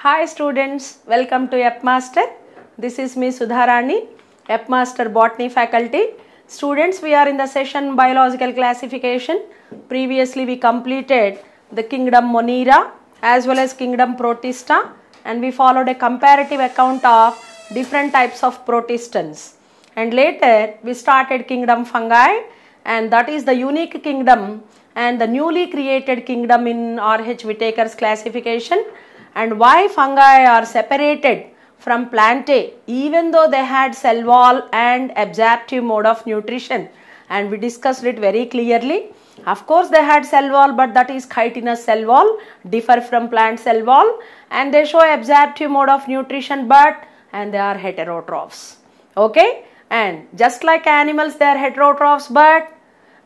Hi students, welcome to AppMaster. This is me Sudharani, AppMaster Botany faculty. Students, we are in the session Biological Classification. Previously, we completed the Kingdom Monera as well as Kingdom Protista and we followed a comparative account of different types of protistans. And later, we started Kingdom Fungi and that is the unique kingdom and the newly created kingdom in R.H. Whitaker's classification and why fungi are separated from plantae even though they had cell wall and absorptive mode of nutrition and we discussed it very clearly. Of course, they had cell wall, but that is chitinous cell wall, differ from plant cell wall, and they show absorptive mode of nutrition, but and they are heterotrophs. Okay, and just like animals, they are heterotrophs, but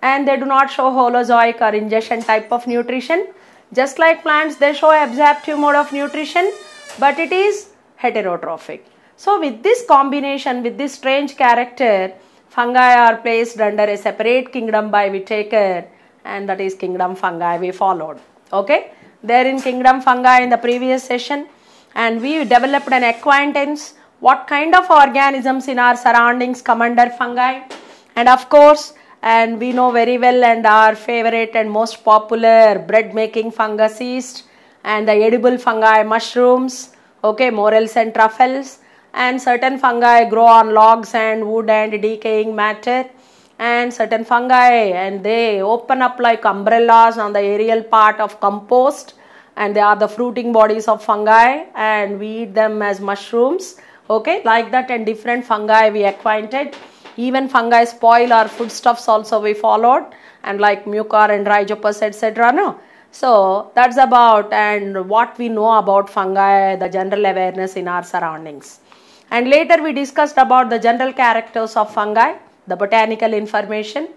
and they do not show holozoic or ingestion type of nutrition. Just like plants, they show absorptive mode of nutrition, but it is heterotrophic. So with this combination, with this strange character, fungi are placed under a separate kingdom by Whittaker, and that is kingdom fungi we followed. Okay, there in kingdom fungi in the previous session and we developed an acquaintance what kind of organisms in our surroundings come under fungi and of course and we know very well and our favorite and most popular bread making fungus yeast and the edible fungi mushrooms okay morels and truffles and certain fungi grow on logs and wood and decaying matter and certain fungi and they open up like umbrellas on the aerial part of compost and they are the fruiting bodies of fungi and we eat them as mushrooms okay like that and different fungi we acquainted even fungi spoil our foodstuffs also we followed and like mucor and rhizopus etc. No? So that's about and what we know about fungi, the general awareness in our surroundings. And later we discussed about the general characters of fungi, the botanical information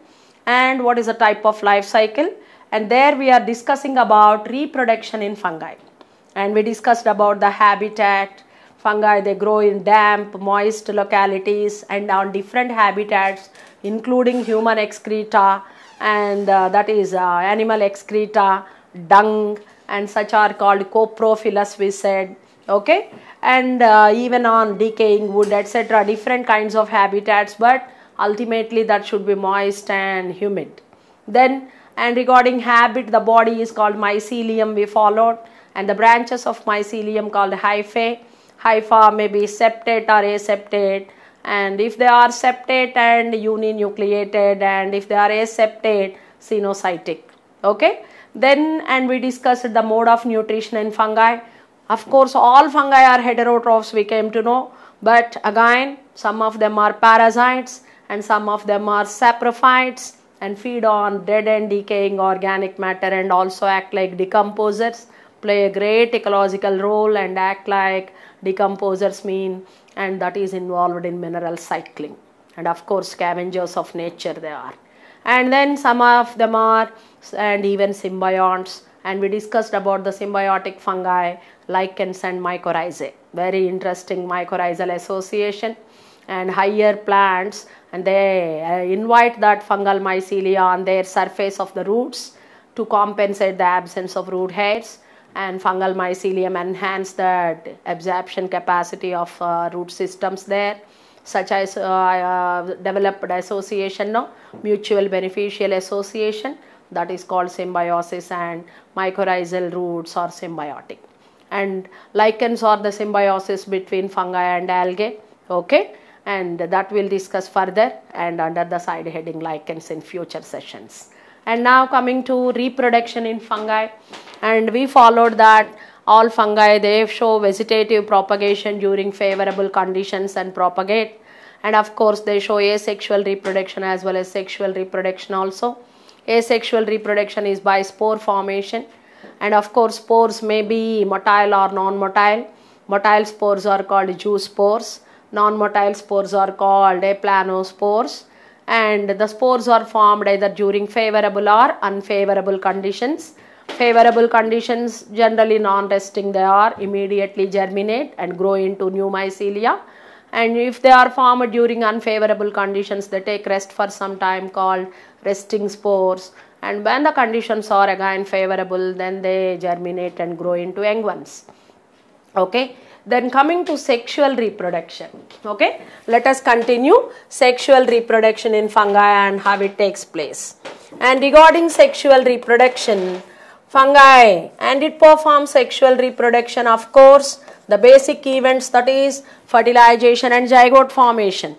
and what is the type of life cycle. And there we are discussing about reproduction in fungi. And we discussed about the habitat, Fungi, they grow in damp, moist localities and on different habitats, including human excreta and uh, that is uh, animal excreta, dung and such are called coprophilus we said okay and uh, even on decaying wood etc different kinds of habitats but ultimately that should be moist and humid then and regarding habit the body is called mycelium we followed and the branches of mycelium called hyphae hypha may be septate or aseptate and if they are septate and uninucleated and if they are aseptate sinocytic. okay then and we discussed the mode of nutrition in fungi of course all fungi are heterotrophs we came to know but again some of them are parasites and some of them are saprophytes and feed on dead and decaying organic matter and also act like decomposers play a great ecological role and act like decomposers mean and that is involved in mineral cycling and of course scavengers of nature they are and then some of them are and even symbionts and we discussed about the symbiotic fungi lichens and mycorrhizae very interesting mycorrhizal association and higher plants and they uh, invite that fungal mycelia on their surface of the roots to compensate the absence of root hairs and fungal mycelium enhance that absorption capacity of uh, root systems there such as uh, uh, developed association no mutual beneficial association that is called symbiosis and mycorrhizal roots are symbiotic and lichens are the symbiosis between fungi and algae okay and that we'll discuss further and under the side heading lichens in future sessions and now coming to reproduction in fungi and we followed that all fungi they show vegetative propagation during favorable conditions and propagate and of course they show asexual reproduction as well as sexual reproduction also asexual reproduction is by spore formation and of course spores may be motile or non-motile motile spores are called Jew spores non-motile spores are called aplanospores and the spores are formed either during favorable or unfavorable conditions Favorable conditions generally non-resting they are immediately germinate and grow into new mycelia and if they are formed during unfavorable conditions they take rest for some time called resting spores and when the conditions are again favorable then they germinate and grow into young ones. Okay then coming to sexual reproduction okay let us continue sexual reproduction in fungi and how it takes place and regarding sexual reproduction fungi and it performs sexual reproduction of course the basic events that is fertilization and zygote formation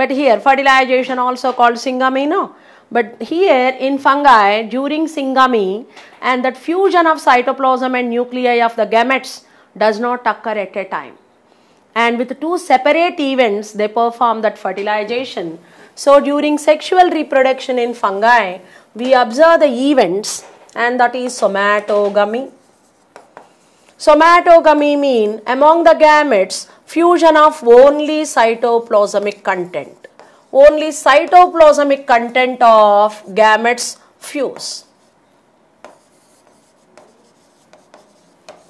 but here fertilization also called No, but here in fungi during syngamy and that fusion of cytoplasm and nuclei of the gametes does not occur at a time and with two separate events they perform that fertilization so during sexual reproduction in fungi we observe the events and that is somatogamy. Somatogamy mean among the gametes fusion of only cytoplasmic content. Only cytoplasmic content of gametes fuse.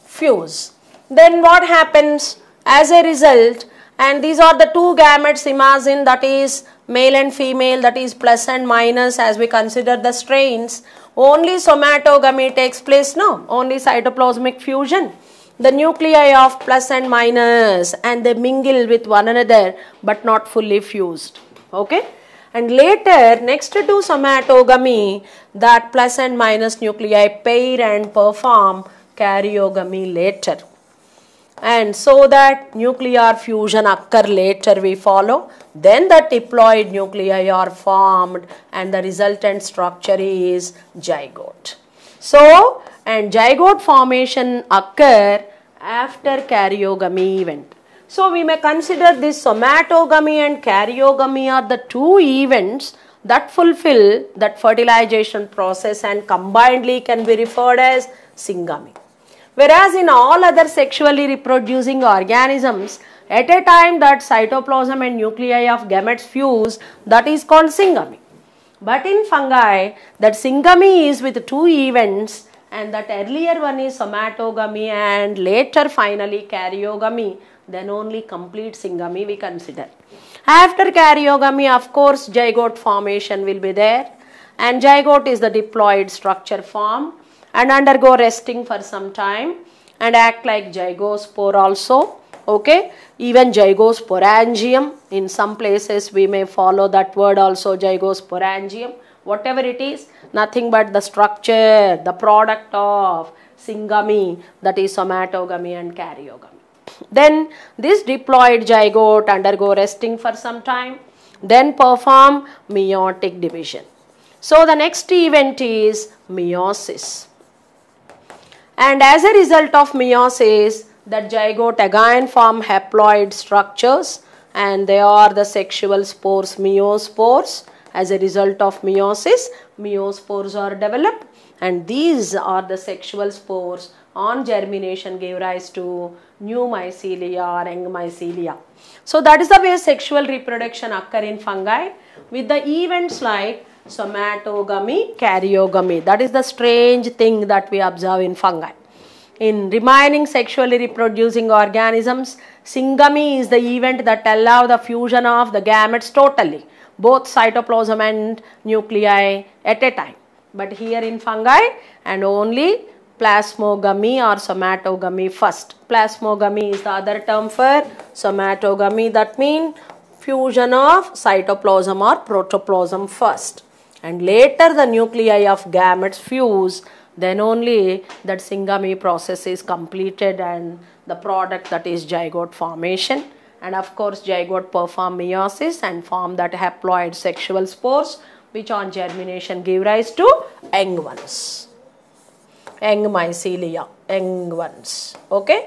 Fuse. Then what happens as a result and these are the two gametes imagine that is male and female that is plus and minus as we consider the strains only somatogamy takes place, no? Only cytoplasmic fusion. The nuclei of plus and minus and they mingle with one another but not fully fused. Okay? And later, next to somatogamy, that plus and minus nuclei pair and perform karyogamy later and so that nuclear fusion occur later we follow then the diploid nuclei are formed and the resultant structure is zygote. So and zygote formation occur after karyogamy event. So we may consider this somatogamy and karyogamy are the two events that fulfill that fertilization process and combinedly can be referred as syngamy. Whereas in all other sexually reproducing organisms, at a time that cytoplasm and nuclei of gametes fuse, that is called syngamy. But in fungi, that syngamy is with two events and that earlier one is somatogamy and later finally karyogamy then only complete syngamy we consider. After karyogamy of course zygote formation will be there and zygote is the diploid structure form and undergo resting for some time and act like zygospore also okay even zygosporangium in some places we may follow that word also zygosporangium whatever it is nothing but the structure the product of syngamy that is somatogamy and karyogamy then this diploid zygote undergo resting for some time then perform meiotic division so the next event is meiosis and as a result of meiosis, the zygote again form haploid structures and they are the sexual spores, meiospores. As a result of meiosis, meiospores are developed and these are the sexual spores on germination gave rise to new mycelia or young mycelia. So that is the way sexual reproduction occur in fungi with the events like somatogamy, karyogamy. That is the strange thing that we observe in fungi. In remaining sexually reproducing organisms, syngamy is the event that allow the fusion of the gametes totally, both cytoplasm and nuclei at a time. But here in fungi and only plasmogamy or somatogamy first. Plasmogamy is the other term for somatogamy that means fusion of cytoplasm or protoplasm first and later the nuclei of gametes fuse then only that syngamy process is completed and the product that is zygote formation and of course zygote perform meiosis and form that haploid sexual spores which on germination give rise to young ones young mycelia young ones okay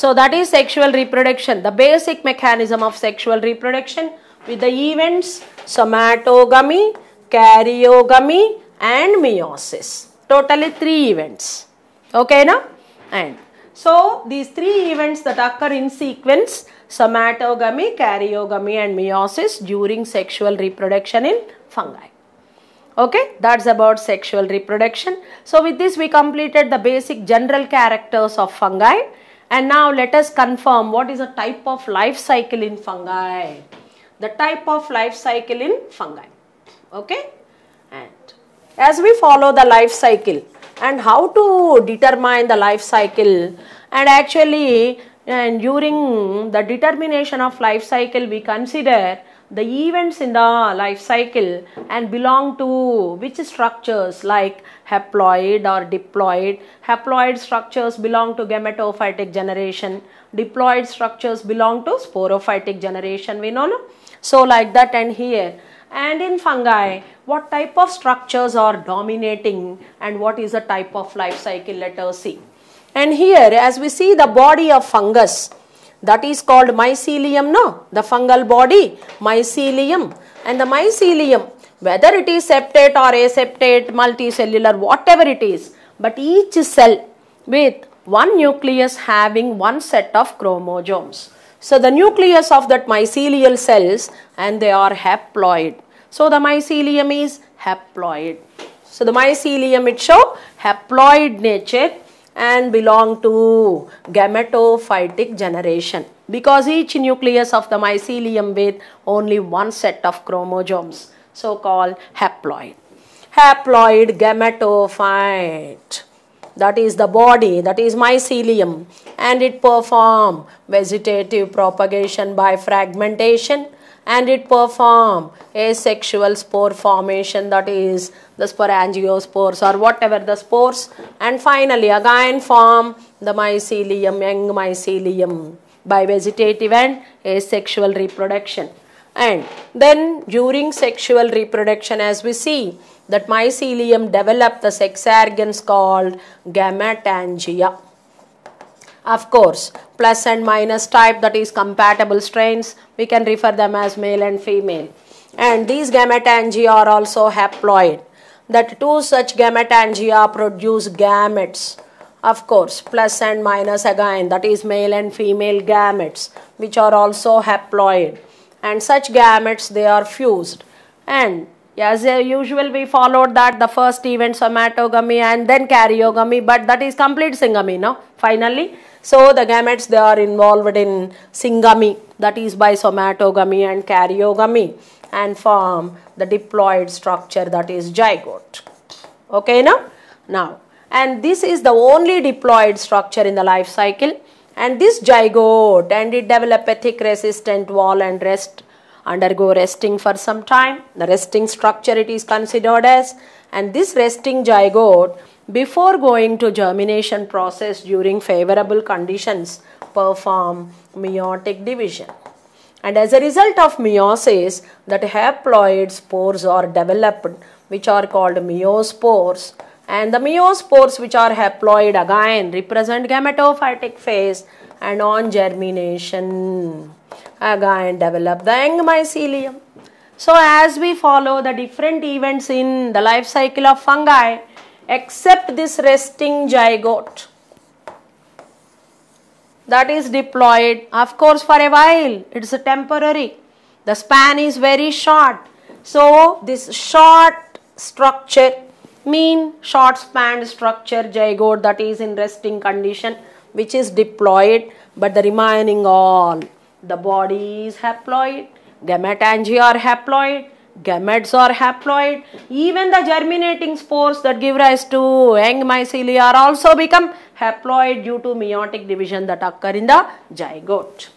so that is sexual reproduction the basic mechanism of sexual reproduction with the events somatogamy, karyogamy and meiosis. Totally three events. Okay now And so these three events that occur in sequence somatogamy, karyogamy and meiosis during sexual reproduction in fungi. Okay, that's about sexual reproduction. So with this we completed the basic general characters of fungi. And now let us confirm what is the type of life cycle in fungi the type of life cycle in fungi. Okay. And as we follow the life cycle and how to determine the life cycle and actually and during the determination of life cycle we consider the events in the life cycle and belong to which structures like haploid or diploid. Haploid structures belong to gametophytic generation. Diploid structures belong to sporophytic generation. We know no? So like that and here. And in fungi, what type of structures are dominating and what is the type of life cycle? Let us see. And here, as we see the body of fungus, that is called mycelium, no? The fungal body, mycelium. And the mycelium, whether it is septate or aseptate, multicellular, whatever it is, but each cell with one nucleus having one set of chromosomes. So the nucleus of that mycelial cells and they are haploid. So the mycelium is haploid. So the mycelium it show haploid nature and belong to gametophytic generation because each nucleus of the mycelium with only one set of chromosomes so called haploid. Haploid gametophyte that is the body, that is mycelium, and it perform vegetative propagation by fragmentation and it perform asexual spore formation that is the sporangiospores or whatever the spores and finally again form the mycelium, young mycelium by vegetative and asexual reproduction. And then during sexual reproduction as we see that mycelium develop the sex organs called gametangia. Of course, plus and minus type that is compatible strains, we can refer them as male and female. And these gametangia are also haploid. That two such gametangia produce gametes. Of course, plus and minus again, that is male and female gametes, which are also haploid. And such gametes, they are fused. And as usual, we followed that the first event somatogamy and then karyogamy, but that is complete syngamy now, finally. So, the gametes they are involved in syngamy, that is by somatogamy and karyogamy, and form the diploid structure that is zygote. Okay, now? Now, and this is the only diploid structure in the life cycle and this zygote and it develop a thick resistant wall and rest undergo resting for some time. The resting structure it is considered as and this resting zygote before going to germination process during favorable conditions perform meiotic division. And as a result of meiosis that haploid spores are developed which are called meiospores and the meiospores which are haploid again represent gametophytic phase and on germination and develop the young mycelium. So as we follow the different events in the life cycle of fungi, except this resting zygote that is deployed of course for a while it's a temporary the span is very short so this short structure mean short span structure zygote that is in resting condition which is deployed but the remaining all the body is haploid, gametangia are haploid, gametes are haploid. Even the germinating spores that give rise to young mycelia are also become haploid due to meiotic division that occur in the zygote.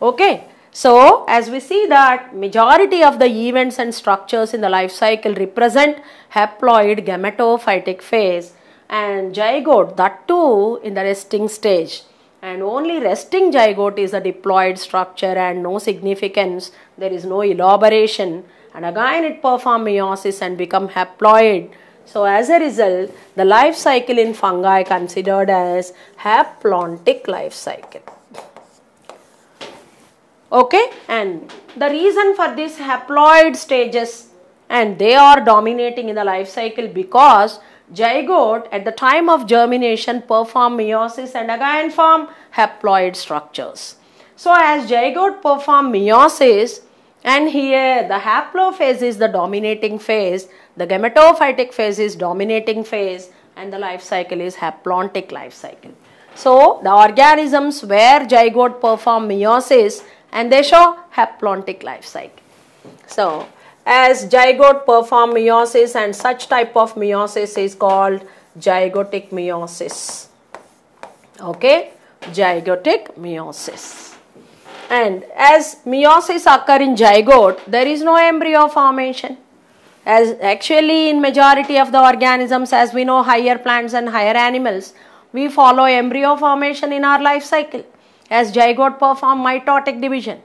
Okay. So, as we see that majority of the events and structures in the life cycle represent haploid gametophytic phase and zygote that too in the resting stage and only resting zygote is a diploid structure and no significance. There is no elaboration and again it perform meiosis and become haploid. So as a result, the life cycle in fungi considered as haplontic life cycle. Okay, and the reason for this haploid stages and they are dominating in the life cycle because Zygote at the time of germination perform meiosis and again form haploid structures. So as zygote perform meiosis and here the haplophase is the dominating phase, the gametophytic phase is dominating phase and the life cycle is haplontic life cycle. So the organisms where zygote perform meiosis and they show haplontic life cycle. So as zygote perform meiosis and such type of meiosis is called zygotic meiosis. Okay, zygotic meiosis. And as meiosis occur in zygote, there is no embryo formation. As actually in majority of the organisms, as we know higher plants and higher animals, we follow embryo formation in our life cycle as zygote perform mitotic division.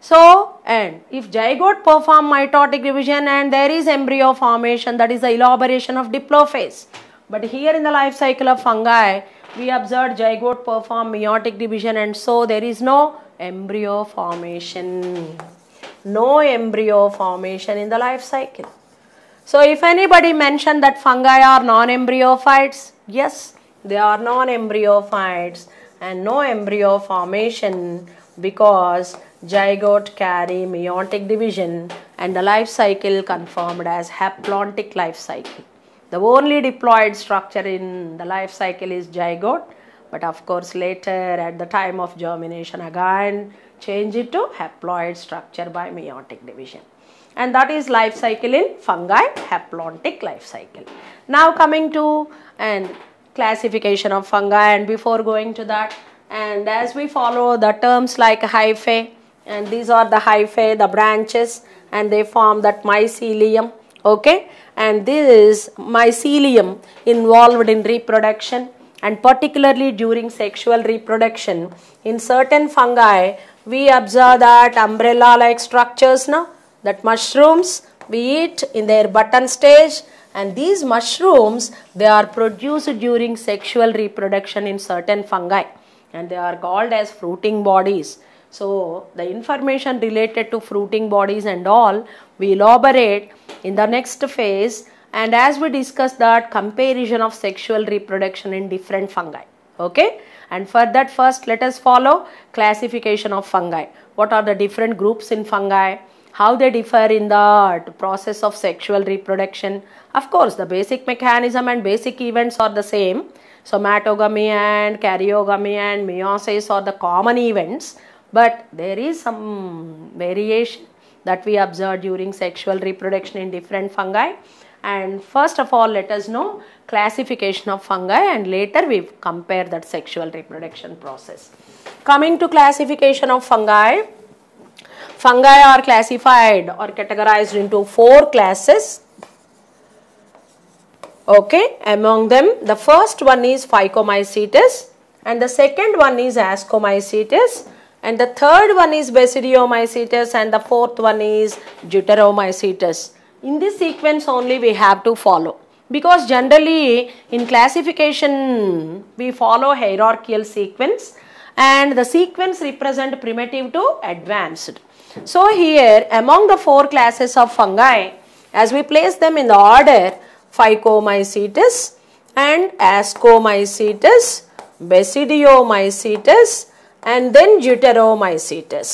So, and if zygote perform mitotic division and there is embryo formation that is the elaboration of diplophase. But here in the life cycle of fungi, we observed zygote perform meiotic division and so there is no embryo formation. No embryo formation in the life cycle. So, if anybody mentioned that fungi are non-embryophytes, yes, they are non-embryophytes and no embryo formation because zygote carry meiotic division and the life cycle confirmed as haplontic life cycle. The only diploid structure in the life cycle is zygote but of course later at the time of germination again change it to haploid structure by meiotic division. And that is life cycle in fungi haplontic life cycle. Now coming to and classification of fungi and before going to that and as we follow the terms like hyphae and these are the hyphae the branches and they form that mycelium okay and this is mycelium involved in reproduction and particularly during sexual reproduction in certain fungi we observe that umbrella like structures now that mushrooms we eat in their button stage and these mushrooms they are produced during sexual reproduction in certain fungi and they are called as fruiting bodies so, the information related to fruiting bodies and all we elaborate in the next phase and as we discuss that comparison of sexual reproduction in different fungi. Okay. And for that first let us follow classification of fungi. What are the different groups in fungi? How they differ in the process of sexual reproduction. Of course, the basic mechanism and basic events are the same. Somatogamy and karyogamy and meiosis are the common events but there is some variation that we observe during sexual reproduction in different fungi and first of all let us know classification of fungi and later we compare that sexual reproduction process. Coming to classification of fungi, fungi are classified or categorized into four classes okay among them the first one is phycomycetes and the second one is ascomycetes and the third one is Basidiomycetes and the fourth one is Deuteromycetes. In this sequence only we have to follow. Because generally in classification we follow hierarchical sequence and the sequence represent primitive to advanced. So here among the four classes of fungi as we place them in the order Phycomycetes and Ascomycetes, Basidiomycetes and then deuteromycetes.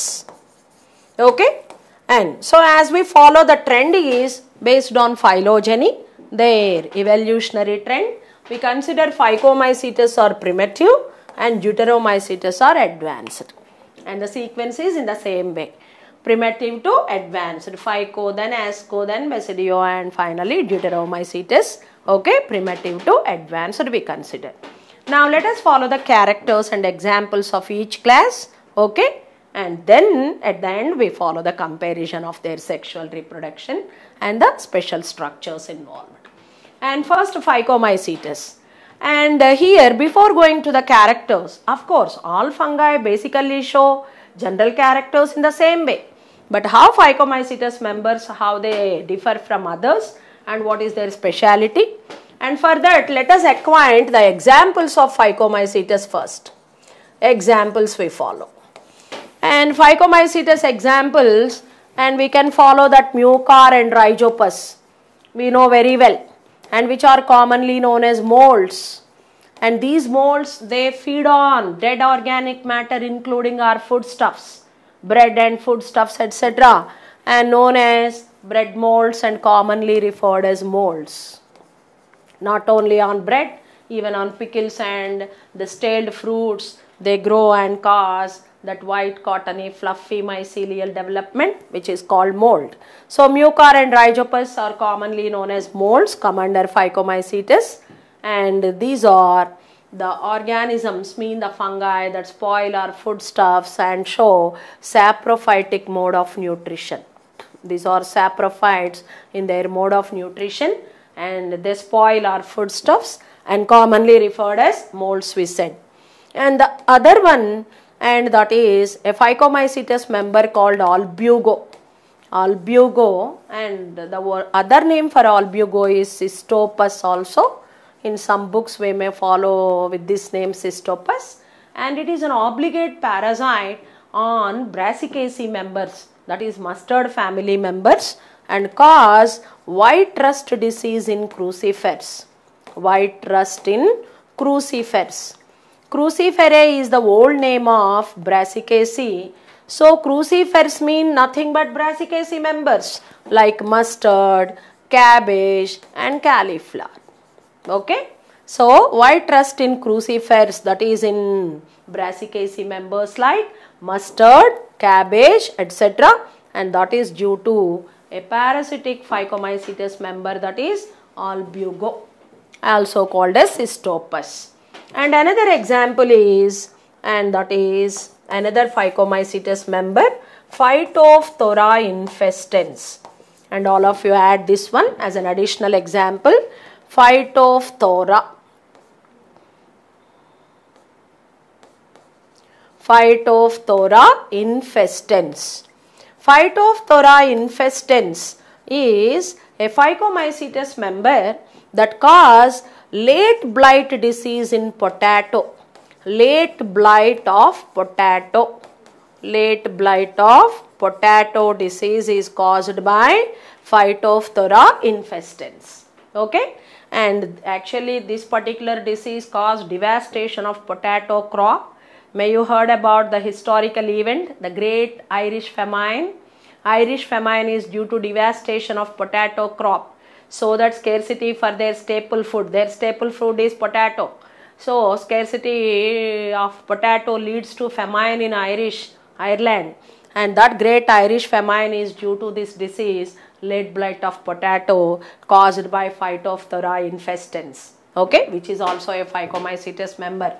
Okay. And so as we follow the trend is based on phylogeny, their evolutionary trend, we consider phycomycetes are primitive and deuteromycetes are advanced. And the sequence is in the same way. Primitive to advanced. Phyco, then asco, then basidio and finally deuteromycetes. Okay, primitive to advanced we consider. Now let us follow the characters and examples of each class. Okay. And then at the end we follow the comparison of their sexual reproduction and the special structures involved. And first phycomycetes. And uh, here before going to the characters, of course all fungi basically show general characters in the same way. But how phycomycetes members, how they differ from others and what is their speciality and for that, let us acquaint the examples of phycomycetes first. Examples we follow. And phycomycetes examples, and we can follow that mucar and rhizopus. We know very well. And which are commonly known as molds. And these molds, they feed on dead organic matter including our foodstuffs, bread and foodstuffs, etc. And known as bread molds and commonly referred as molds not only on bread, even on pickles and the staled fruits, they grow and cause that white cottony fluffy mycelial development which is called mold. So mucor and rhizopus are commonly known as molds come under phycomycetes and these are the organisms mean the fungi that spoil our foodstuffs and show saprophytic mode of nutrition. These are saprophytes in their mode of nutrition and they spoil our foodstuffs and commonly referred as molds we send. And the other one and that is a phycomycetes member called albugo. Albugo and the other name for albugo is cystopus also. In some books we may follow with this name cystopus and it is an obligate parasite on brassicaceae members that is mustard family members and cause white rust disease in crucifers. White rust in crucifers. Cruciferae is the old name of Brassicaceae. So crucifers mean nothing but Brassicaceae members like mustard, cabbage and cauliflower. Okay. So white rust in crucifers that is in Brassicaceae members like mustard, cabbage etc. and that is due to a parasitic phycomycetes member that is albugo also called as cystopus. And another example is and that is another phycomycetes member phytophthora infestans and all of you add this one as an additional example phytophthora phytophthora infestans Phytophthora infestans is a phycomycetes member that cause late blight disease in potato. Late blight of potato. Late blight of potato disease is caused by Phytophthora infestans. Okay and actually this particular disease caused devastation of potato crop May you heard about the historical event, the Great Irish Famine. Irish famine is due to devastation of potato crop. So that scarcity for their staple food. Their staple food is potato. So scarcity of potato leads to famine in Irish Ireland. And that great Irish famine is due to this disease, lead blight of potato caused by phytophthora infestans. Okay, which is also a phycomycetes member.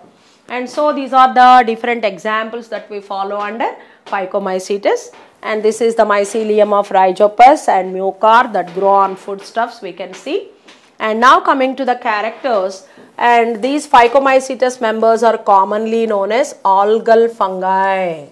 And so these are the different examples that we follow under phycomycetes. And this is the mycelium of Rhizopus and Mucar that grow on foodstuffs we can see. And now coming to the characters and these phycomycetes members are commonly known as algal fungi.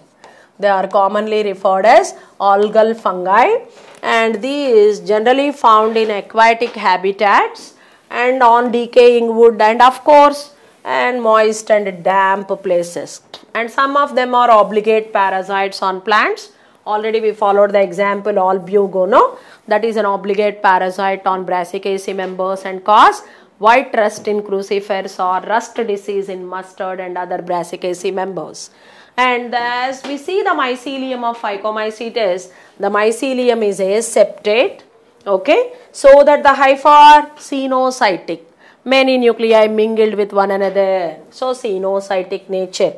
They are commonly referred as algal fungi and these generally found in aquatic habitats and on decaying wood and of course and moist and damp places and some of them are obligate parasites on plants already we followed the example albugono that is an obligate parasite on brassicaceae members and cause white rust in crucifers or rust disease in mustard and other brassicaceae members and as we see the mycelium of phycomycetes the mycelium is aseptate okay so that the hypha are cenocytic Many nuclei mingled with one another. So cenocytic nature.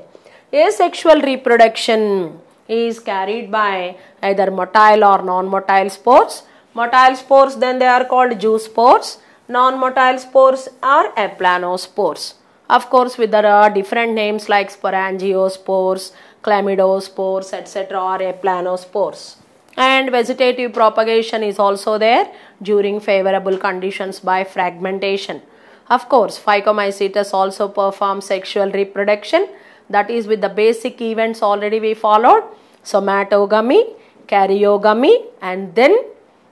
Asexual reproduction is carried by either motile or non-motile spores. Motile spores then they are called Jew spores. Non-motile spores are aplanospores. Of course, with there are uh, different names like sporangiospores, chlamydospores, etc. or aplanospores. And vegetative propagation is also there during favorable conditions by fragmentation. Of course, phycomycetes also perform sexual reproduction. That is with the basic events already we followed. Somatogamy, karyogamy and then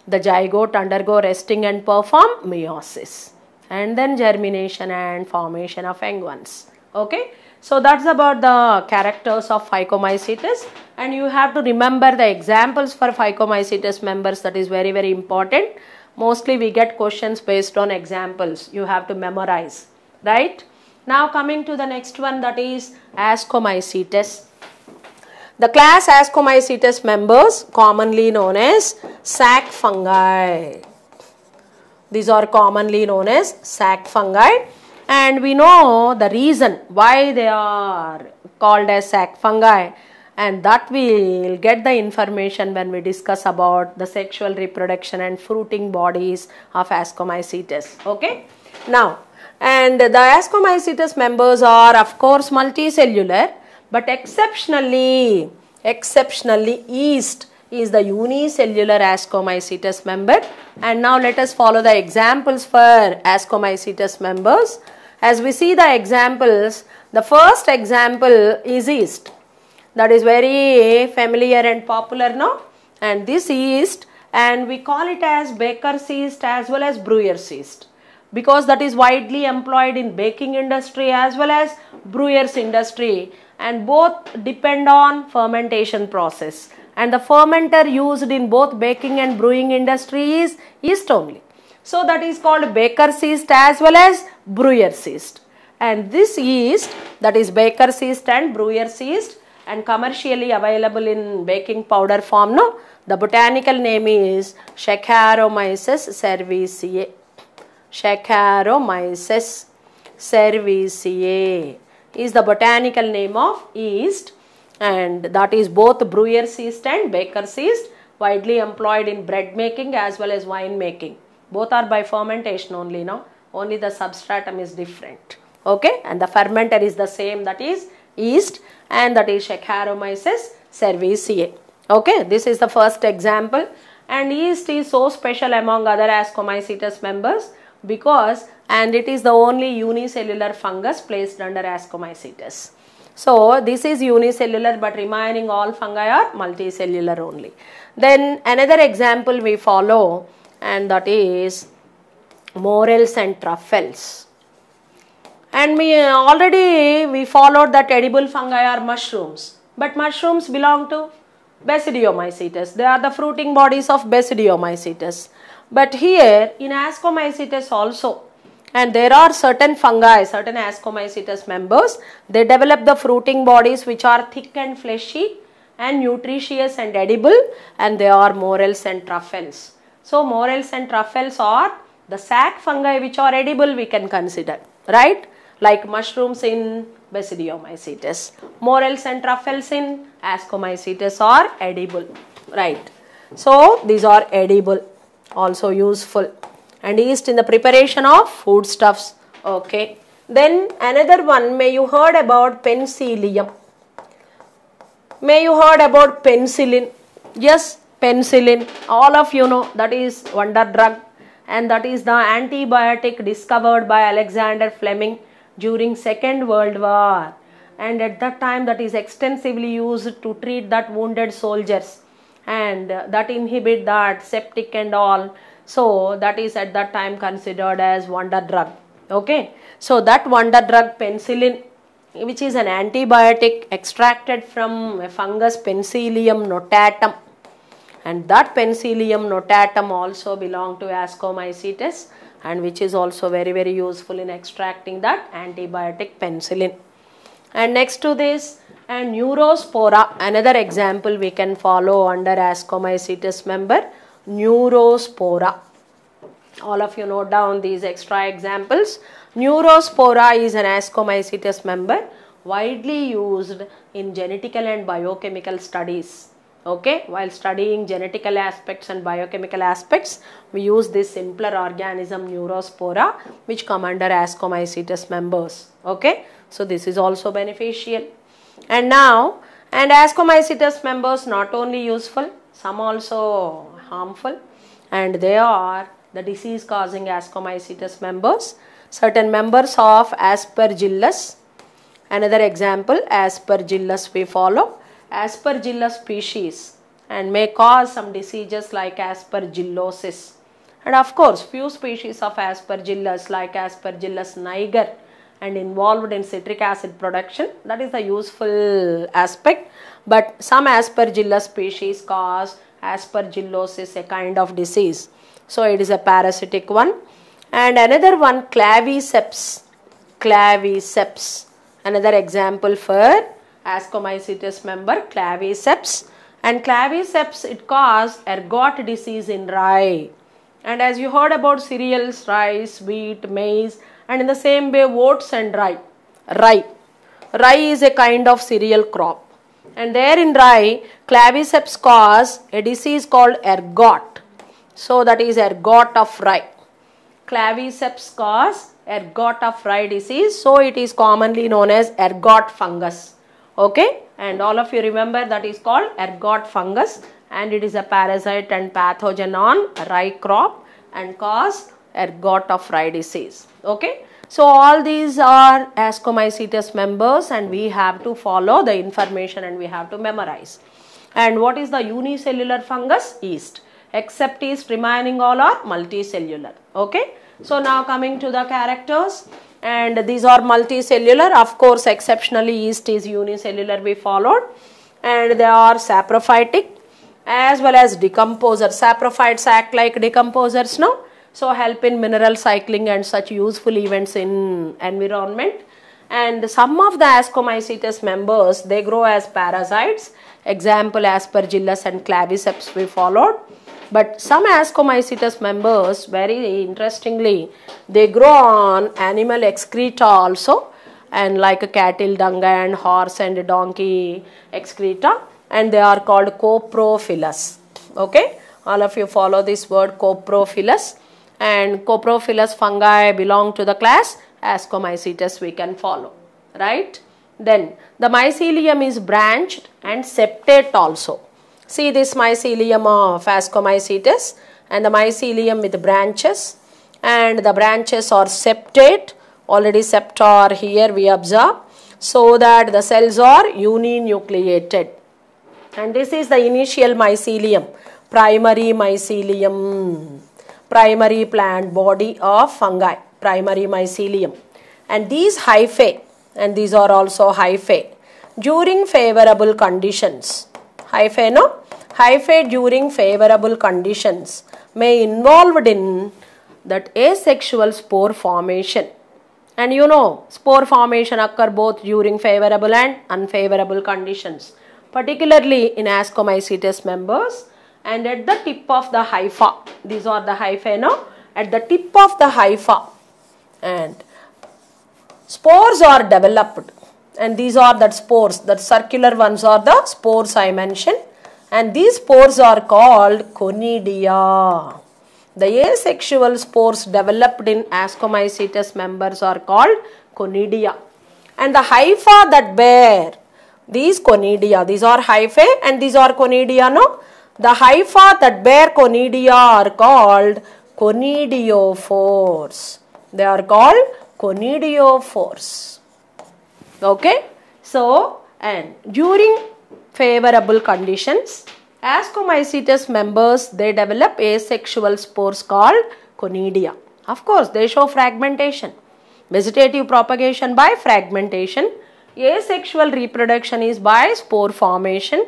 the zygote undergo resting and perform meiosis. And then germination and formation of young ones. Okay. So that's about the characters of phycomycetes and you have to remember the examples for phycomycetes members that is very very important. Mostly we get questions based on examples. You have to memorize, right? Now coming to the next one that is Ascomycetes. The class Ascomycetes members commonly known as sac fungi. These are commonly known as sac fungi and we know the reason why they are called as sac fungi and that we'll get the information when we discuss about the sexual reproduction and fruiting bodies of ascomycetes okay now and the ascomycetes members are of course multicellular but exceptionally exceptionally yeast is the unicellular ascomycetes member and now let us follow the examples for ascomycetes members as we see the examples the first example is yeast that is very familiar and popular now and this yeast and we call it as baker's yeast as well as brewer's yeast because that is widely employed in baking industry as well as brewers industry and both depend on fermentation process and the fermenter used in both baking and brewing industry is yeast only so that is called baker's yeast as well as brewer's yeast and this yeast that is baker's yeast and brewer's yeast and commercially available in baking powder form. No? The botanical name is Saccharomyces cerevisiae. Saccharomyces cerevisiae is the botanical name of yeast and that is both brewer's yeast and baker's yeast widely employed in bread making as well as wine making. Both are by fermentation only now. Only the substratum is different. Okay. And the fermenter is the same that is yeast and that is Saccharomyces cerevisiae. Okay, this is the first example and yeast is so special among other Ascomycetes members because and it is the only unicellular fungus placed under Ascomycetes. So, this is unicellular but remaining all fungi are multicellular only. Then another example we follow and that is morels and truffles and we uh, already we followed that edible fungi are mushrooms but mushrooms belong to basidiomycetes they are the fruiting bodies of basidiomycetes but here in ascomycetes also and there are certain fungi certain ascomycetes members they develop the fruiting bodies which are thick and fleshy and nutritious and edible and they are morels and truffles so morels and truffles are the sac fungi which are edible we can consider right like mushrooms in basidiomycetes. morels and truffles in ascomycetes are edible, right. So, these are edible, also useful and yeast in the preparation of foodstuffs, okay. Then another one may you heard about penicillium. May you heard about penicillin. Yes, penicillin. All of you know that is wonder drug and that is the antibiotic discovered by Alexander Fleming during Second World War and at that time that is extensively used to treat that wounded soldiers and uh, that inhibit that septic and all so that is at that time considered as wonder drug okay so that wonder drug penicillin which is an antibiotic extracted from a fungus penicillium notatum and that penicillium notatum also belong to ascomycetes and which is also very very useful in extracting that antibiotic penicillin and next to this and neurospora another example we can follow under ascomycetes member neurospora all of you note down these extra examples neurospora is an ascomycetes member widely used in genetical and biochemical studies okay while studying genetical aspects and biochemical aspects we use this simpler organism neurospora which come under ascomycetes members okay so this is also beneficial and now and ascomycetes members not only useful some also harmful and they are the disease causing ascomycetes members certain members of aspergillus another example aspergillus we follow Aspergillus species and may cause some diseases like aspergillosis. And of course, few species of aspergillus like aspergillus niger and involved in citric acid production. That is a useful aspect. But some aspergillus species cause aspergillosis, a kind of disease. So it is a parasitic one. And another one, claviceps. Claviceps. Another example for ascomycetes member claviceps and claviceps it cause ergot disease in rye and as you heard about cereals rice wheat maize and in the same way oats and rye rye rye is a kind of cereal crop and there in rye claviceps cause a disease called ergot so that is ergot of rye claviceps cause ergot of rye disease so it is commonly known as ergot fungus okay and all of you remember that is called ergot fungus and it is a parasite and pathogen on rye crop and cause ergot of rye disease okay so all these are ascomycetes members and we have to follow the information and we have to memorize and what is the unicellular fungus yeast except yeast remaining all are multicellular okay so now coming to the characters and these are multicellular of course exceptionally yeast is unicellular we followed and they are saprophytic as well as decomposer saprophytes act like decomposers now so help in mineral cycling and such useful events in environment and some of the ascomycetes members they grow as parasites example aspergillus and claviceps we followed but some ascomycetes members, very interestingly, they grow on animal excreta also and like a cattle dung and horse and donkey excreta and they are called coprophilus. Okay, all of you follow this word coprophilus and coprophilus fungi belong to the class ascomycetes we can follow, right? Then the mycelium is branched and septate also. See this mycelium of ascomycetes and the mycelium with branches and the branches are septate already septar here we observe so that the cells are uninucleated and this is the initial mycelium primary mycelium primary plant body of fungi primary mycelium and these hyphae and these are also hyphae during favorable conditions hyphae no hyphae during favorable conditions may involved in that asexual spore formation. And you know, spore formation occur both during favorable and unfavorable conditions, particularly in ascomycetes members and at the tip of the hypha. These are the hyphae now, at the tip of the hypha. And spores are developed and these are that spores, that circular ones are the spores I mentioned and these spores are called conidia. The asexual spores developed in ascomycetes members are called conidia. And the hypha that bear these conidia, these are hyphae and these are conidia, no? The hypha that bear conidia are called conidiophores. They are called conidiophores. Okay? So, and during favorable conditions. Ascomycetes members, they develop asexual spores called conidia. Of course, they show fragmentation. Vegetative propagation by fragmentation. Asexual reproduction is by spore formation.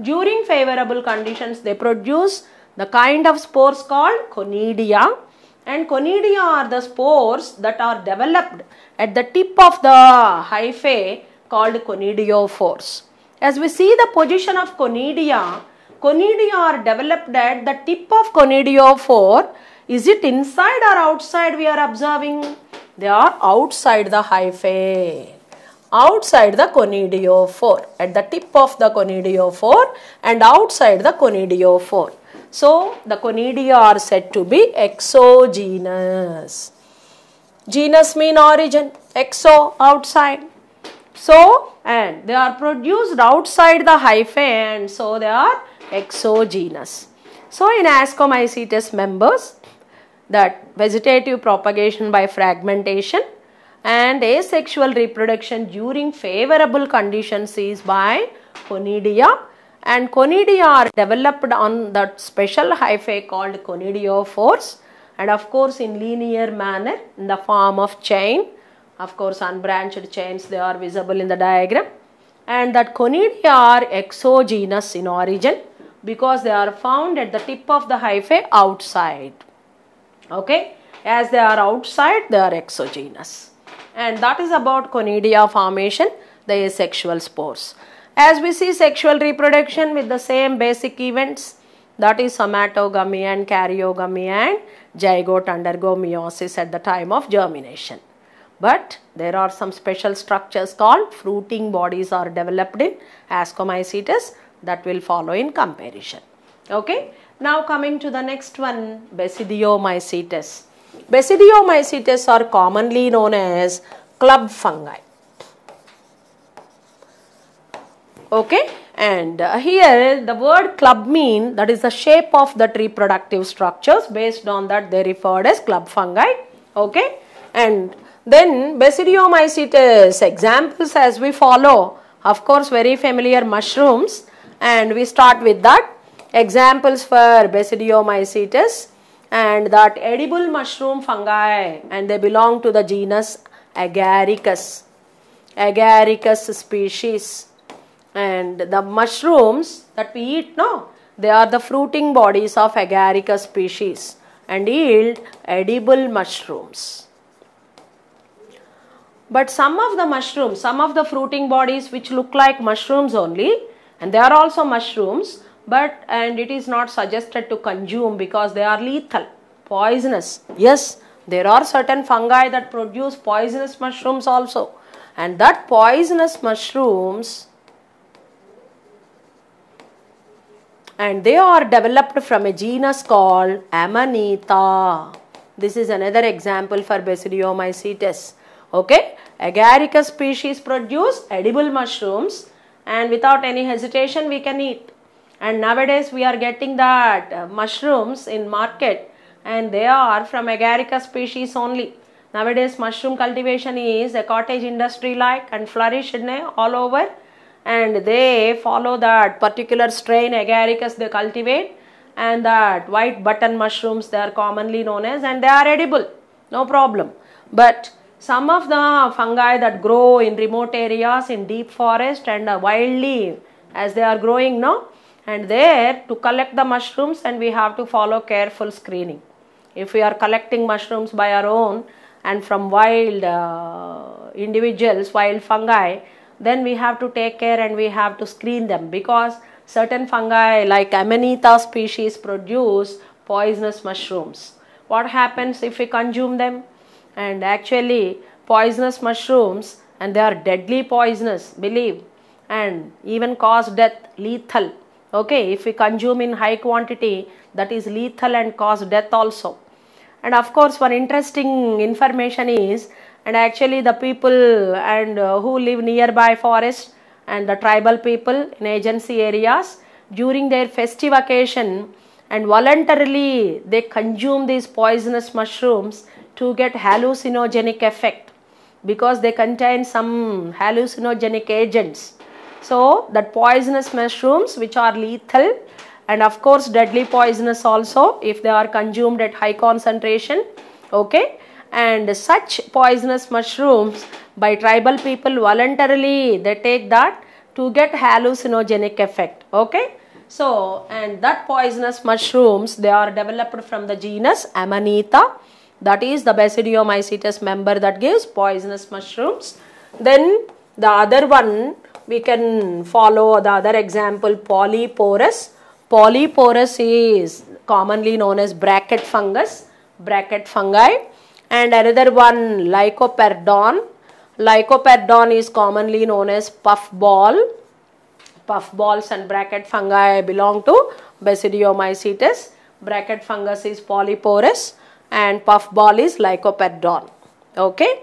During favorable conditions, they produce the kind of spores called conidia. And conidia are the spores that are developed at the tip of the hyphae called conidiophores. As we see the position of conidia, conidia are developed at the tip of conidiophore. Is it inside or outside we are observing? They are outside the hyphae outside the conidiophore at the tip of the conidiophore and outside the conidiophore. So the conidia are said to be exogenous. Genus mean origin, exo outside. So, and they are produced outside the hyphae and so they are exogenous. So, in ascomycetes members, that vegetative propagation by fragmentation and asexual reproduction during favorable conditions is by conidia and conidia are developed on that special hyphae called conidiophores and of course in linear manner in the form of chain of course, unbranched chains, they are visible in the diagram. And that conidia are exogenous in origin because they are found at the tip of the hyphae outside. Okay, as they are outside, they are exogenous. And that is about conidia formation, the asexual spores. As we see sexual reproduction with the same basic events, that is somatogamy and karyogamy and zygote undergo meiosis at the time of germination. But there are some special structures called fruiting bodies are developed in ascomycetes that will follow in comparison. Okay. Now coming to the next one, basidiomycetes. Basidiomycetes are commonly known as club fungi. Okay. And uh, here the word club mean that is the shape of that reproductive structures based on that they referred as club fungi. Okay. And then basidiomycetes examples as we follow. Of course, very familiar mushrooms and we start with that. Examples for basidiomycetes and that edible mushroom fungi and they belong to the genus Agaricus. Agaricus species and the mushrooms that we eat no they are the fruiting bodies of agaricus species and yield edible mushrooms but some of the mushrooms, some of the fruiting bodies which look like mushrooms only and they are also mushrooms but and it is not suggested to consume because they are lethal, poisonous. Yes, there are certain fungi that produce poisonous mushrooms also and that poisonous mushrooms and they are developed from a genus called Amanita. This is another example for Basidiomycetes. Okay. Agaricus species produce edible mushrooms and without any hesitation we can eat. And nowadays we are getting that uh, mushrooms in market and they are from Agaricus species only. Nowadays mushroom cultivation is a cottage industry like and flourish in all over and they follow that particular strain Agaricus they cultivate and that white button mushrooms they are commonly known as and they are edible no problem but some of the fungi that grow in remote areas, in deep forest and uh, wildly as they are growing now and there to collect the mushrooms and we have to follow careful screening. If we are collecting mushrooms by our own and from wild uh, individuals, wild fungi, then we have to take care and we have to screen them because certain fungi like Amanita species produce poisonous mushrooms. What happens if we consume them? and actually poisonous mushrooms and they are deadly poisonous believe and even cause death lethal okay if we consume in high quantity that is lethal and cause death also and of course one interesting information is and actually the people and uh, who live nearby forest and the tribal people in agency areas during their festive occasion and voluntarily they consume these poisonous mushrooms to get hallucinogenic effect because they contain some hallucinogenic agents. So that poisonous mushrooms which are lethal and of course deadly poisonous also if they are consumed at high concentration. Okay. And such poisonous mushrooms by tribal people voluntarily they take that to get hallucinogenic effect. Okay. So and that poisonous mushrooms they are developed from the genus Amanita that is the basidiomycetes member that gives poisonous mushrooms. Then the other one we can follow the other example polyporous. Polyporous is commonly known as bracket fungus, bracket fungi and another one lycoperdon. Lycoperdon is commonly known as puffball. Puffballs and bracket fungi belong to basidiomycetes. Bracket fungus is polyporous and puffball is lycoperdon. Okay.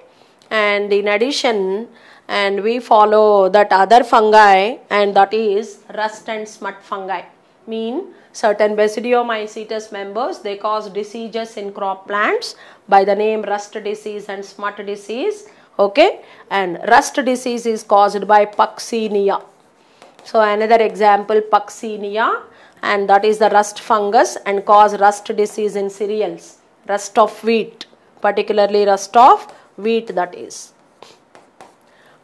And in addition, and we follow that other fungi and that is rust and smut fungi. Mean certain basidiomycetes members, they cause diseases in crop plants by the name rust disease and smut disease. Okay. And rust disease is caused by Puccinia. So another example, Puccinia and that is the rust fungus and cause rust disease in cereals rust of wheat particularly rust of wheat that is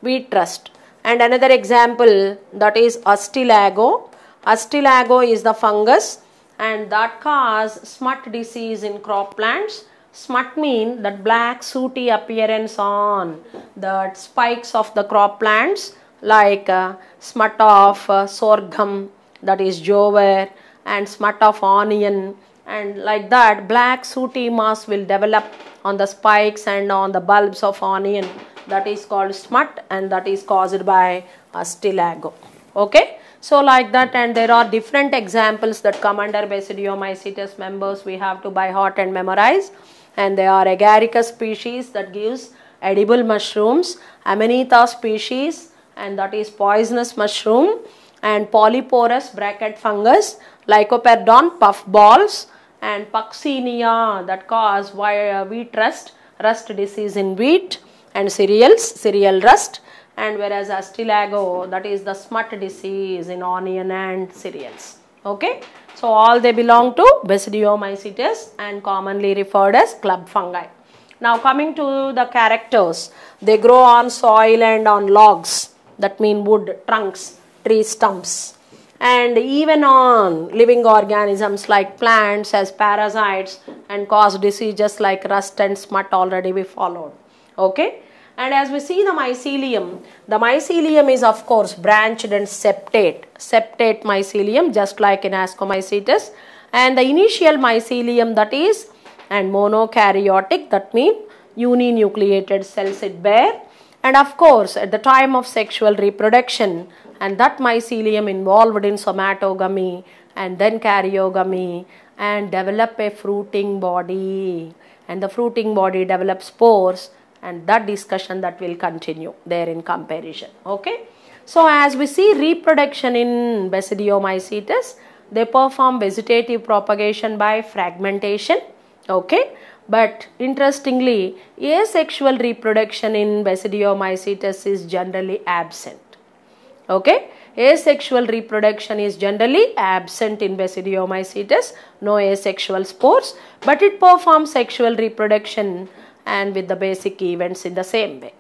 wheat rust and another example that is astilago astilago is the fungus and that cause smut disease in crop plants smut mean that black sooty appearance on the spikes of the crop plants like uh, smut of uh, sorghum that is jowar and smut of onion and like that black sooty mass will develop on the spikes and on the bulbs of onion that is called smut and that is caused by uh, stilago okay so like that and there are different examples that come under basidiomycetes members we have to buy hot and memorize and they are Agarica species that gives edible mushrooms amanita species and that is poisonous mushroom and polyporous bracket fungus lycoperdon puff balls and Puccinia that cause uh, wheat rust, rust disease in wheat and cereals, cereal rust and whereas Astilago that is the smut disease in onion and cereals. Okay. So, all they belong to Basidiomycetes and commonly referred as club fungi. Now, coming to the characters, they grow on soil and on logs that mean wood, trunks, tree stumps and even on living organisms like plants as parasites and cause diseases like rust and smut already we followed okay and as we see the mycelium the mycelium is of course branched and septate septate mycelium just like in ascomycetes and the initial mycelium that is and monokaryotic that means uninucleated cells it bear and of course at the time of sexual reproduction and that mycelium involved in somatogamy and then karyogamy and develop a fruiting body and the fruiting body develops spores and that discussion that will continue there in comparison okay so as we see reproduction in basidiomycetes they perform vegetative propagation by fragmentation okay but interestingly asexual reproduction in basidiomycetes is generally absent Okay. Asexual reproduction is generally absent in Basidiomycetes, no asexual spores, but it performs sexual reproduction and with the basic events in the same way.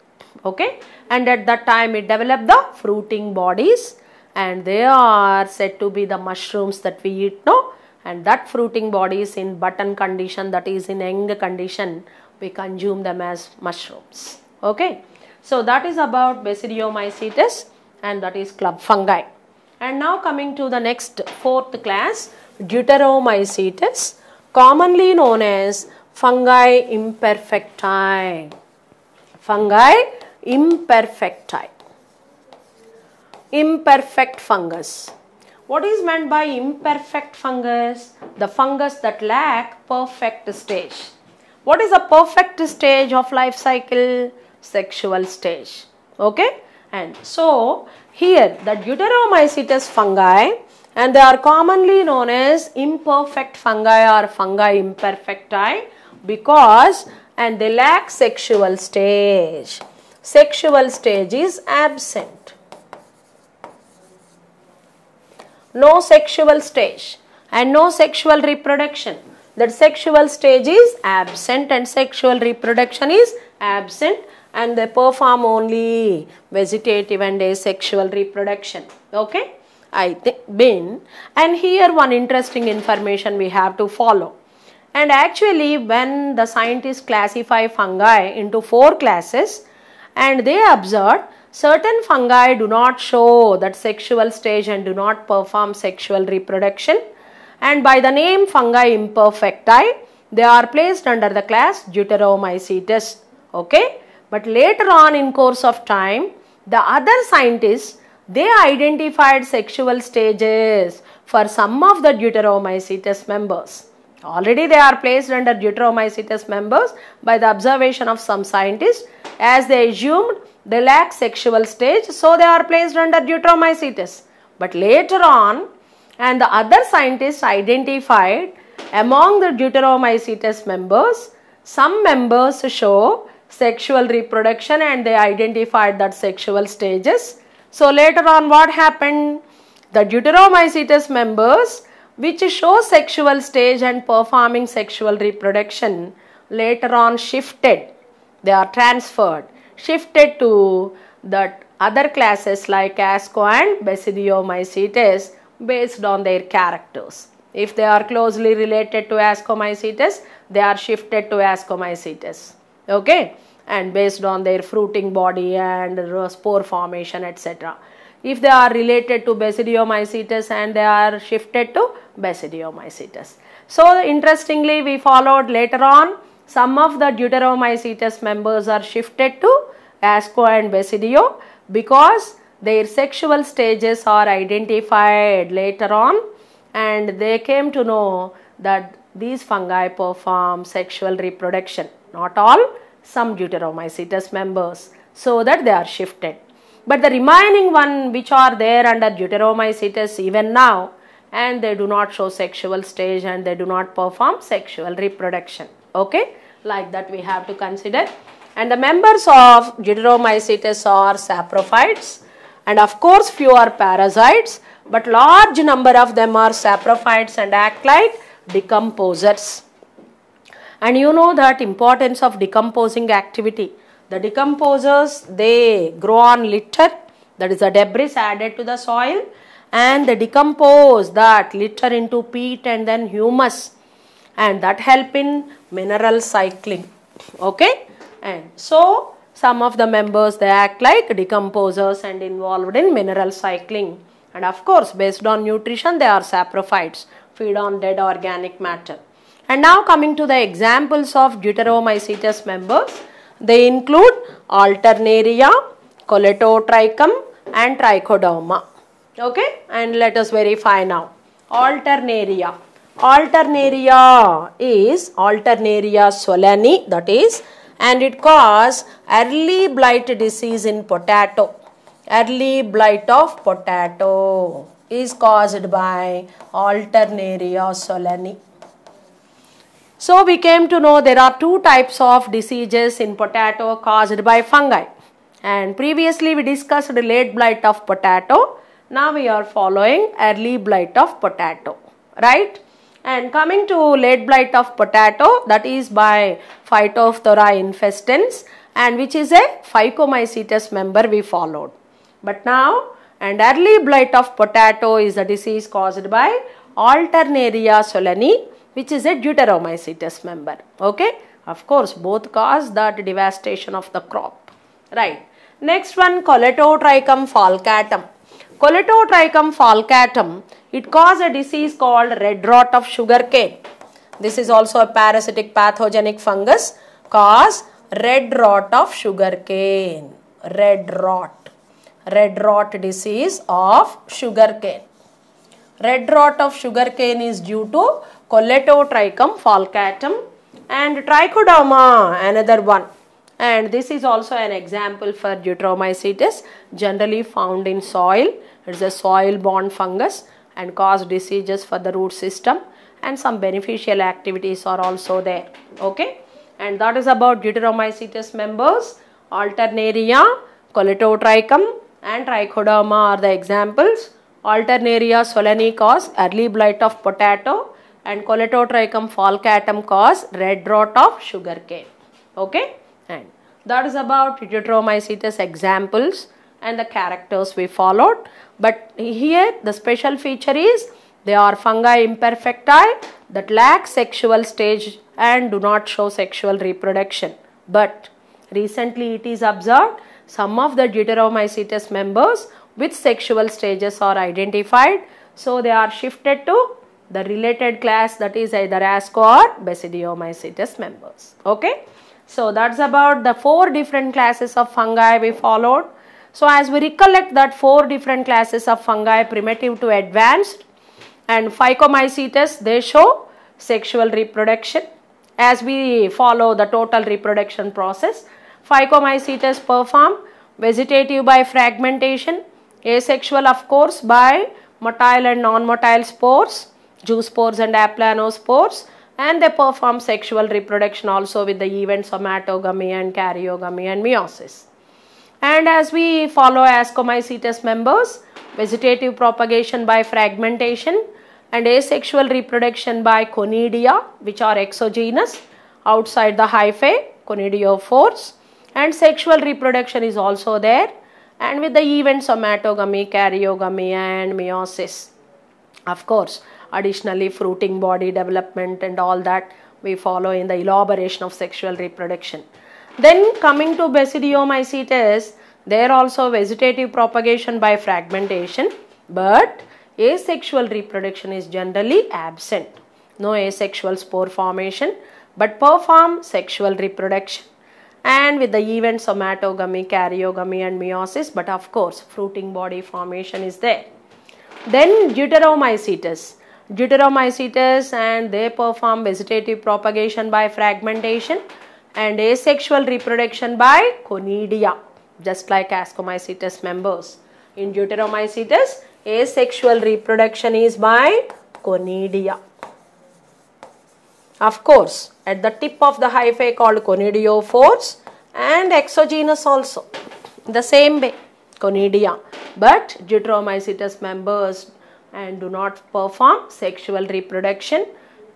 Okay. And at that time it developed the fruiting bodies and they are said to be the mushrooms that we eat now and that fruiting bodies in button condition that is in young condition we consume them as mushrooms okay so that is about basidiomycetes and that is club fungi. And now coming to the next fourth class Deuteromycetes commonly known as fungi imperfecti. Fungi imperfecti. Imperfect fungus. What is meant by imperfect fungus? The fungus that lack perfect stage. What is a perfect stage of life cycle? Sexual stage. Okay. And so here the deuteromycetes fungi and they are commonly known as imperfect fungi or fungi imperfecti because and they lack sexual stage. Sexual stage is absent. No sexual stage and no sexual reproduction. That sexual stage is absent and sexual reproduction is absent and they perform only vegetative and asexual reproduction. Okay. I think bin and here one interesting information we have to follow. And actually when the scientists classify fungi into four classes and they observed certain fungi do not show that sexual stage and do not perform sexual reproduction and by the name fungi imperfecti they are placed under the class deuteromycetes. Okay. But later on in course of time, the other scientists, they identified sexual stages for some of the deuteromycetes members. Already they are placed under deuteromycetes members by the observation of some scientists as they assumed they lack sexual stage so they are placed under deuteromycetes. But later on and the other scientists identified among the deuteromycetes members some members show sexual reproduction and they identified that sexual stages. So later on what happened? The deuteromycetes members which show sexual stage and performing sexual reproduction later on shifted. They are transferred, shifted to the other classes like Asco and Basidiomycetes based on their characters. If they are closely related to Ascomycetes, they are shifted to Ascomycetes okay and based on their fruiting body and spore formation etc if they are related to basidiomycetes and they are shifted to basidiomycetes so interestingly we followed later on some of the deuteromycetes members are shifted to asco and basidio because their sexual stages are identified later on and they came to know that these fungi perform sexual reproduction not all, some deuteromycetes members so that they are shifted. But the remaining one which are there under deuteromycetes even now and they do not show sexual stage and they do not perform sexual reproduction. Okay, like that we have to consider. And the members of deuteromycetes are saprophytes and of course few are parasites but large number of them are saprophytes and act like decomposers and you know that importance of decomposing activity the decomposers they grow on litter that is the debris added to the soil and they decompose that litter into peat and then humus and that help in mineral cycling okay and so some of the members they act like decomposers and involved in mineral cycling and of course based on nutrition they are saprophytes feed on dead organic matter and now coming to the examples of deuteromycetes members. They include alternaria, coletotrichum and trichoderma. Okay, and let us verify now. Alternaria. Alternaria is Alternaria solani that is and it cause early blight disease in potato. Early blight of potato is caused by Alternaria solani. So we came to know there are two types of diseases in potato caused by fungi. And previously we discussed late blight of potato. Now we are following early blight of potato, right? And coming to late blight of potato, that is by Phytophthora infestans and which is a Phycomycetes member we followed. But now, and early blight of potato is a disease caused by Alternaria solani which is a deuteromycetes member. Okay. Of course, both cause that devastation of the crop. Right. Next one, Coletotrichum falcatum. Coletotrichum falcatum, it causes a disease called red rot of sugarcane. This is also a parasitic pathogenic fungus cause red rot of sugarcane. Red rot. Red rot disease of sugarcane. Red rot of sugarcane is due to Colletotrichum falcatum and trichoderma another one and this is also an example for deuteromycetes generally found in soil it is a soil borne fungus and cause diseases for the root system and some beneficial activities are also there okay and that is about deuteromycetes members alternaria colletotrichum and trichoderma are the examples Alternaria solani cause early blight of potato and Coletotrichum falcatum cause red rot of sugarcane. Okay, and that is about Tetromycetes examples and the characters we followed. But here the special feature is they are fungi imperfecti that lack sexual stage and do not show sexual reproduction. But recently it is observed some of the Deuteromycetes members which sexual stages are identified. So they are shifted to the related class that is either ASCO or Basidiomycetes members. Okay. So that's about the four different classes of fungi we followed. So as we recollect that four different classes of fungi primitive to advanced and Phycomycetes they show sexual reproduction as we follow the total reproduction process. Phycomycetes perform vegetative by fragmentation Asexual of course by motile and non-motile spores, zoospores and aplanospores and they perform sexual reproduction also with the even somatic matogamy and karyogamy and meiosis. And as we follow Ascomycetes members, vegetative propagation by fragmentation and asexual reproduction by conidia which are exogenous outside the hyphae, conidiophores and sexual reproduction is also there and with the even somatogamy, karyogamy and meiosis. Of course, additionally fruiting body development and all that we follow in the elaboration of sexual reproduction. Then coming to Basidiomycetes, there also vegetative propagation by fragmentation but asexual reproduction is generally absent. No asexual spore formation but perform sexual reproduction and with the event somatogamy, karyogamy and meiosis but of course fruiting body formation is there. Then deuteromycetes. Deuteromycetes and they perform vegetative propagation by fragmentation and asexual reproduction by conidia just like ascomycetes members. In deuteromycetes asexual reproduction is by conidia. Of course, at the tip of the hyphae called conidiophores and exogenous also. The same way, conidia. But deuteromycetes members and do not perform sexual reproduction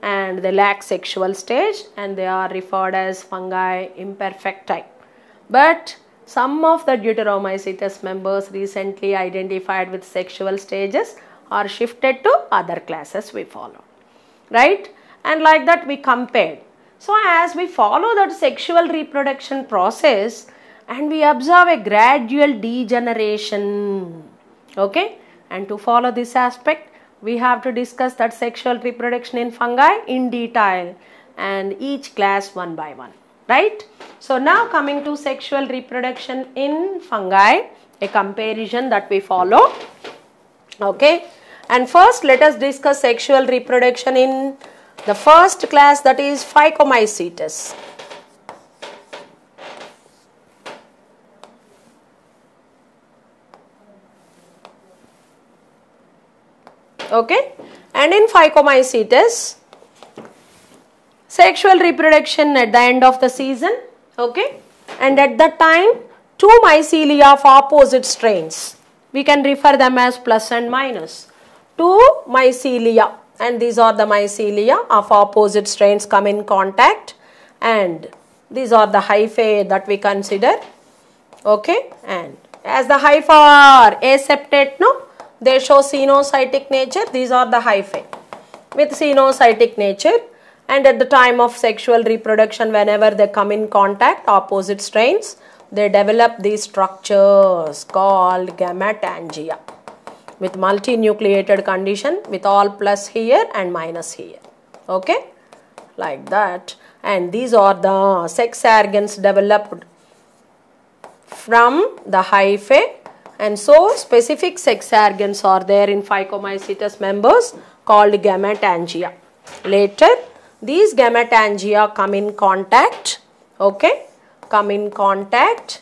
and they lack sexual stage and they are referred as fungi imperfecti. But some of the deuteromycetes members recently identified with sexual stages are shifted to other classes we follow. Right? and like that we compared. So as we follow that sexual reproduction process and we observe a gradual degeneration. Okay. And to follow this aspect, we have to discuss that sexual reproduction in fungi in detail and each class one by one. Right. So now coming to sexual reproduction in fungi, a comparison that we follow. Okay. And first let us discuss sexual reproduction in the first class that is Phycomycetes. Okay. And in Phycomycetes, sexual reproduction at the end of the season. Okay. And at that time, two mycelia of opposite strains. We can refer them as plus and minus. Two mycelia and these are the mycelia of opposite strains come in contact and these are the hyphae that we consider okay and as the hypha are aseptate no they show cenocytic nature these are the hyphae with cenocytic nature and at the time of sexual reproduction whenever they come in contact opposite strains they develop these structures called gametangia with multinucleated condition with all plus here and minus here. Okay, like that. And these are the sex organs developed from the hyphae and so specific sex organs are there in phycomycetes members called gametangia. Later, these gametangia come in contact, okay, come in contact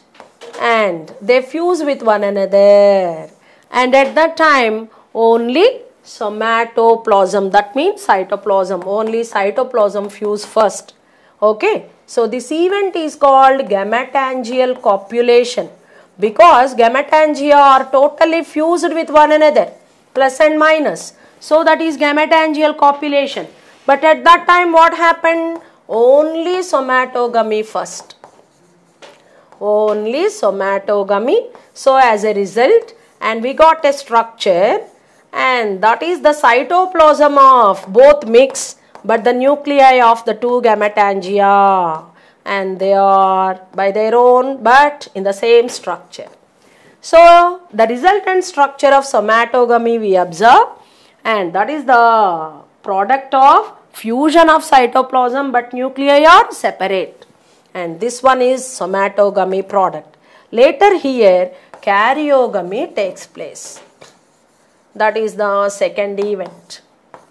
and they fuse with one another and at that time only somatoplasm that means cytoplasm only cytoplasm fuse first okay so this event is called gametangial copulation because gametangia are totally fused with one another plus and minus so that is gametangial copulation but at that time what happened only somatogamy first only somatogamy so as a result and we got a structure and that is the cytoplasm of both mix but the nuclei of the two gametangia and they are by their own but in the same structure. So, the resultant structure of somatogamy we observe and that is the product of fusion of cytoplasm but nuclei are separate and this one is somatogamy product. Later here karyogamy takes place. That is the second event.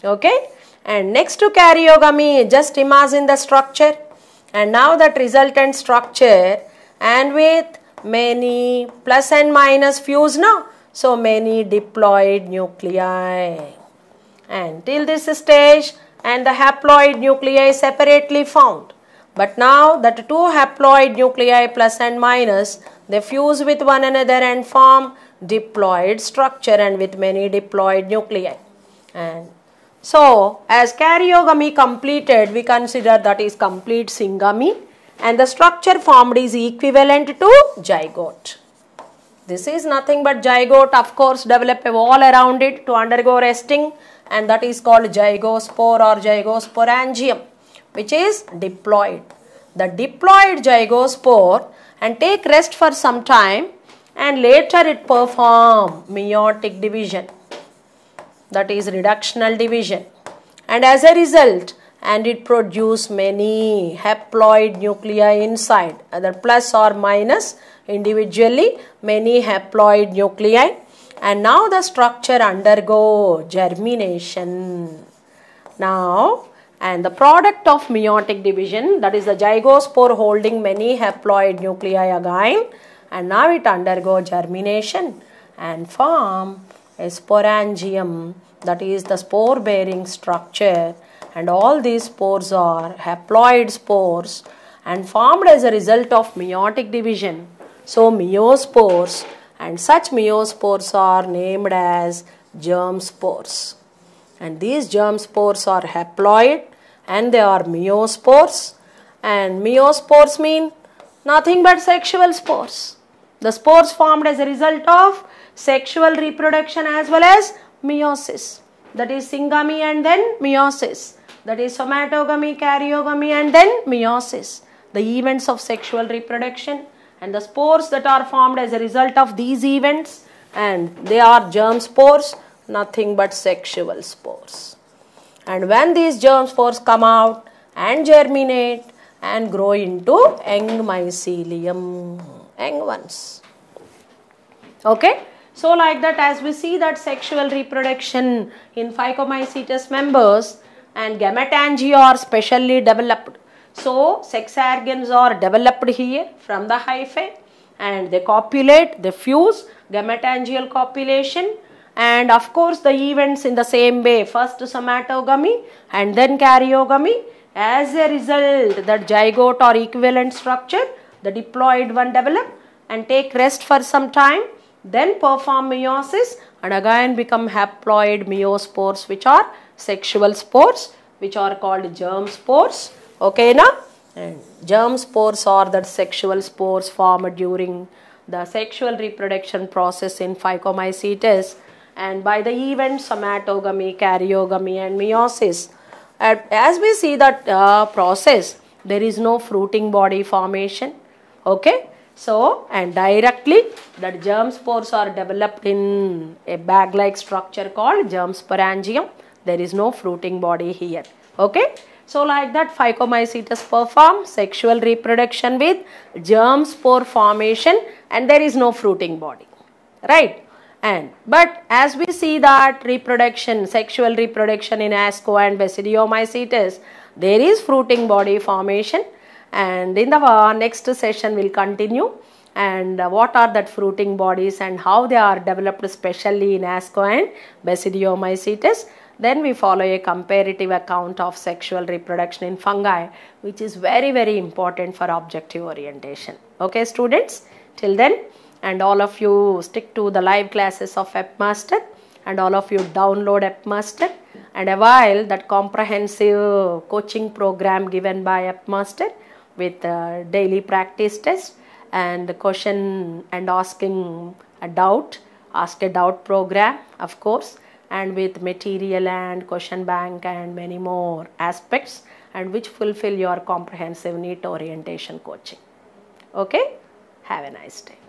Okay. And next to karyogamy, just imagine the structure. And now that resultant structure and with many plus and minus fuse now. So many diploid nuclei. And till this stage and the haploid nuclei separately found. But now that two haploid nuclei plus and minus they fuse with one another and form diploid structure and with many diploid nuclei. And so, as karyogamy completed, we consider that is complete syngamy and the structure formed is equivalent to zygote. This is nothing but zygote, of course, develop a wall around it to undergo resting and that is called zygospore or zygosporangium, which is diploid. The diploid zygospore and take rest for some time and later it perform meiotic division that is reductional division and as a result and it produce many haploid nuclei inside either plus or minus individually many haploid nuclei and now the structure undergo germination now and the product of meiotic division that is the zygospore holding many haploid nuclei again and now it undergo germination and form a sporangium that is the spore bearing structure and all these spores are haploid spores and formed as a result of meiotic division. So meiospores and such meiospores are named as germ spores and these germ spores are haploid and they are meiospores and meiospores mean nothing but sexual spores. The spores formed as a result of sexual reproduction as well as meiosis. That is syngamy and then meiosis. That is somatogamy, karyogamy and then meiosis. The events of sexual reproduction and the spores that are formed as a result of these events and they are germ spores, nothing but sexual spores and when these germ spores come out and germinate and grow into young mycelium young ones okay so like that as we see that sexual reproduction in phycomycetes members and gametangia are specially developed so sex organs are developed here from the hyphae and they copulate they fuse gametangial copulation and of course the events in the same way first somatogamy and then karyogamy as a result the zygote or equivalent structure the diploid one develop and take rest for some time then perform meiosis and again become haploid meiospores which are sexual spores which are called germ spores okay na and germ spores are the sexual spores formed during the sexual reproduction process in phycomycetes and by the even somatogamy, karyogamy and meiosis. As we see that uh, process, there is no fruiting body formation. Okay. So, and directly the germ spores are developed in a bag-like structure called germ sporangium. There is no fruiting body here. Okay. So, like that phycomycetes perform sexual reproduction with germ spore formation and there is no fruiting body. Right and but as we see that reproduction sexual reproduction in asco and basidiomycetes there is fruiting body formation and in the uh, next session we'll continue and uh, what are that fruiting bodies and how they are developed especially in asco and basidiomycetes then we follow a comparative account of sexual reproduction in fungi which is very very important for objective orientation okay students till then and all of you stick to the live classes of AppMaster and all of you download AppMaster and avail while that comprehensive coaching program given by AppMaster with uh, daily practice test and question and asking a doubt, ask a doubt program of course and with material and question bank and many more aspects and which fulfill your comprehensive NEET orientation coaching. Okay, have a nice day.